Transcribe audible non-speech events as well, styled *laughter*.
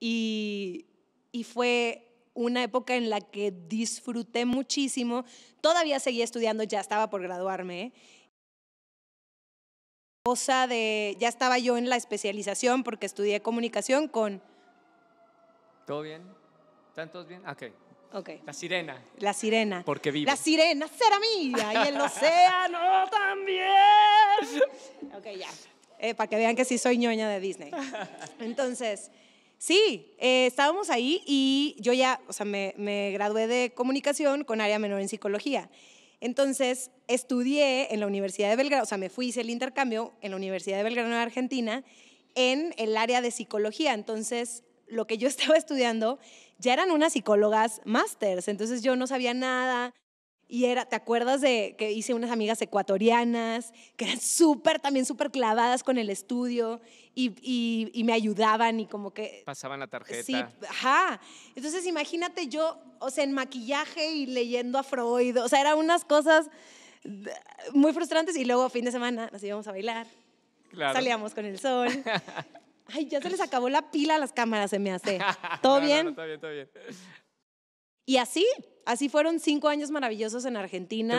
y, fue una época en la que disfruté muchísimo. Todavía seguía estudiando, ya estaba por graduarme. Cosa de, ya estaba yo en la especialización porque estudié comunicación con... ¿Todo bien? ¿Están todos bien? Ok. Okay. La sirena. La sirena. Porque vive. La sirena será mía y el *laughs* océano también. Ok, ya. Eh, para que vean que sí soy ñoña de Disney. *laughs* Entonces, Sí, eh, estábamos ahí y yo ya, o sea, me, gradué de comunicación con área menor en psicología. Entonces, estudié en la Universidad de Belgrano, o sea, me fui, hice el intercambio en la Universidad de Belgrano de Argentina en el área de psicología. Entonces, lo que yo *laughs* estaba estudiando ya eran unas psicólogas másters, entonces yo no sabía nada. Y era, ¿te acuerdas de que hice unas amigas ecuatorianas que eran súper, también súper clavadas con el estudio y, y, me ayudaban y como que... Pasaban la tarjeta. Sí, ajá. Entonces imagínate yo, o sea, en maquillaje y leyendo a Freud, o sea, eran unas cosas muy frustrantes y luego fin de semana nos íbamos a bailar, claro. salíamos con el sol. *laughs* Ay, ya se les acabó la pila a las cámaras, se me hace. *laughs* ¿Todo bien? No, bien, está bien. Y así, así fueron cinco años maravillosos en Argentina.